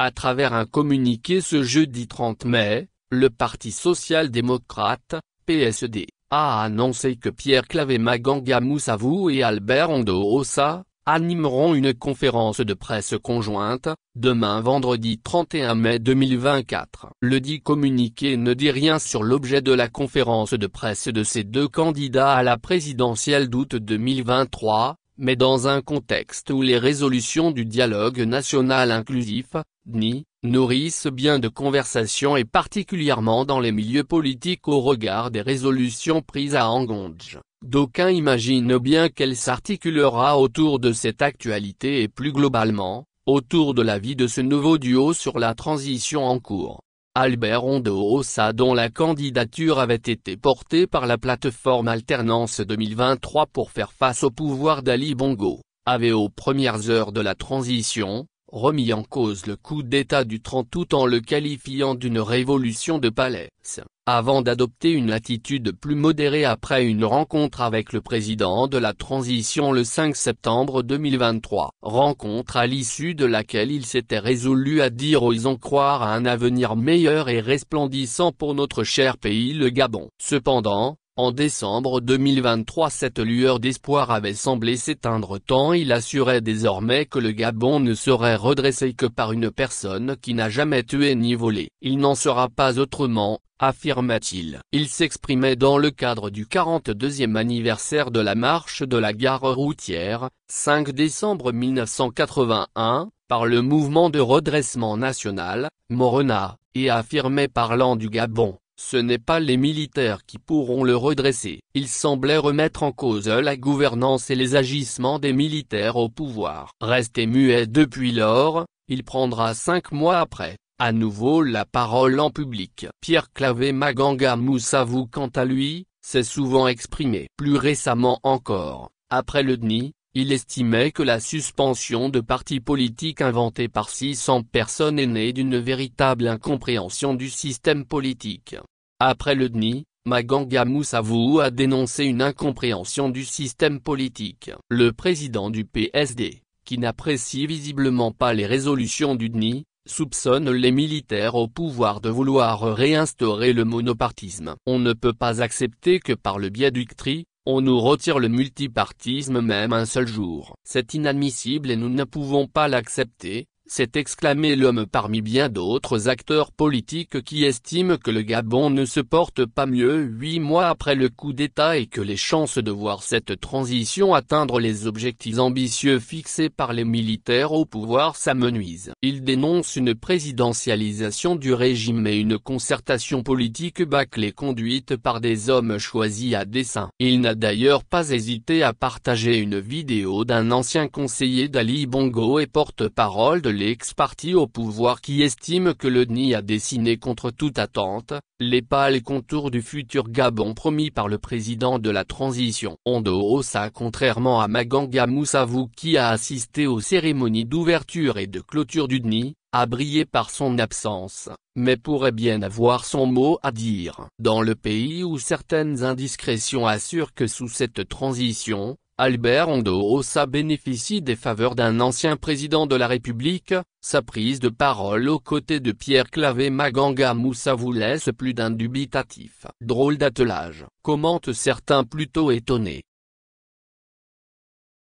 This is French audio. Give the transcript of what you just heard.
À travers un communiqué ce jeudi 30 mai, le Parti social-démocrate, PSD, a annoncé que Pierre Clavé Maganga Moussavou et Albert ondo animeront une conférence de presse conjointe, demain vendredi 31 mai 2024. Le dit communiqué ne dit rien sur l'objet de la conférence de presse de ces deux candidats à la présidentielle d'août 2023, mais dans un contexte où les résolutions du dialogue national inclusif, nourrissent bien de conversations et particulièrement dans les milieux politiques au regard des résolutions prises à Angonj. D'aucuns imaginent bien qu'elle s'articulera autour de cette actualité et plus globalement, autour de la vie de ce nouveau duo sur la transition en cours. Albert Ondoosa dont la candidature avait été portée par la plateforme Alternance 2023 pour faire face au pouvoir d'Ali Bongo, avait aux premières heures de la transition, remis en cause le coup d'État du 30 août en le qualifiant d'une révolution de palais, avant d'adopter une attitude plus modérée après une rencontre avec le président de la transition le 5 septembre 2023, rencontre à l'issue de laquelle il s'était résolu à dire osons croire à un avenir meilleur et resplendissant pour notre cher pays le Gabon. Cependant, en décembre 2023 cette lueur d'espoir avait semblé s'éteindre tant il assurait désormais que le Gabon ne serait redressé que par une personne qui n'a jamais tué ni volé. Il n'en sera pas autrement, affirma-t-il. Il, s'exprimait dans le cadre du 42e anniversaire de la marche de la gare routière, 5 décembre 1981, par le mouvement de redressement national, Morena, et affirmait parlant du Gabon. Ce n'est pas les militaires qui pourront le redresser. Il semblait remettre en cause la gouvernance et les agissements des militaires au pouvoir. Resté muet depuis lors, il prendra cinq mois après, à nouveau la parole en public. Pierre Clavé Maganga Moussavou quant à lui, s'est souvent exprimé. Plus récemment encore, après le DNI, il estimait que la suspension de partis politiques inventés par 600 personnes est née d'une véritable incompréhension du système politique. Après le DNI, Maganga Moussavou a dénoncé une incompréhension du système politique. Le président du PSD, qui n'apprécie visiblement pas les résolutions du DNI, soupçonne les militaires au pouvoir de vouloir réinstaurer le monopartisme. On ne peut pas accepter que par le biais du on nous retire le multipartisme même un seul jour. C'est inadmissible et nous ne pouvons pas l'accepter, c'est exclamé l'homme parmi bien d'autres acteurs politiques qui estiment que le Gabon ne se porte pas mieux huit mois après le coup d'État et que les chances de voir cette transition atteindre les objectifs ambitieux fixés par les militaires au pouvoir s'amenuisent. Il dénonce une présidentialisation du régime et une concertation politique bâclée conduite par des hommes choisis à dessein. Il n'a d'ailleurs pas hésité à partager une vidéo d'un ancien conseiller d'Ali Bongo et porte-parole de l'ex-parti au pouvoir qui estime que le DNI a dessiné contre toute attente, les pâles contours du futur Gabon promis par le président de la transition. Ondo Ossa contrairement à Maganga Moussavou qui a assisté aux cérémonies d'ouverture et de clôture du DNI, a brillé par son absence, mais pourrait bien avoir son mot à dire. Dans le pays où certaines indiscrétions assurent que sous cette transition, Albert Ossa bénéficie des faveurs d'un ancien président de la République, sa prise de parole aux côtés de Pierre Clavé Maganga Moussa vous laisse plus d'un dubitatif. Drôle d'attelage, commentent certains plutôt étonnés.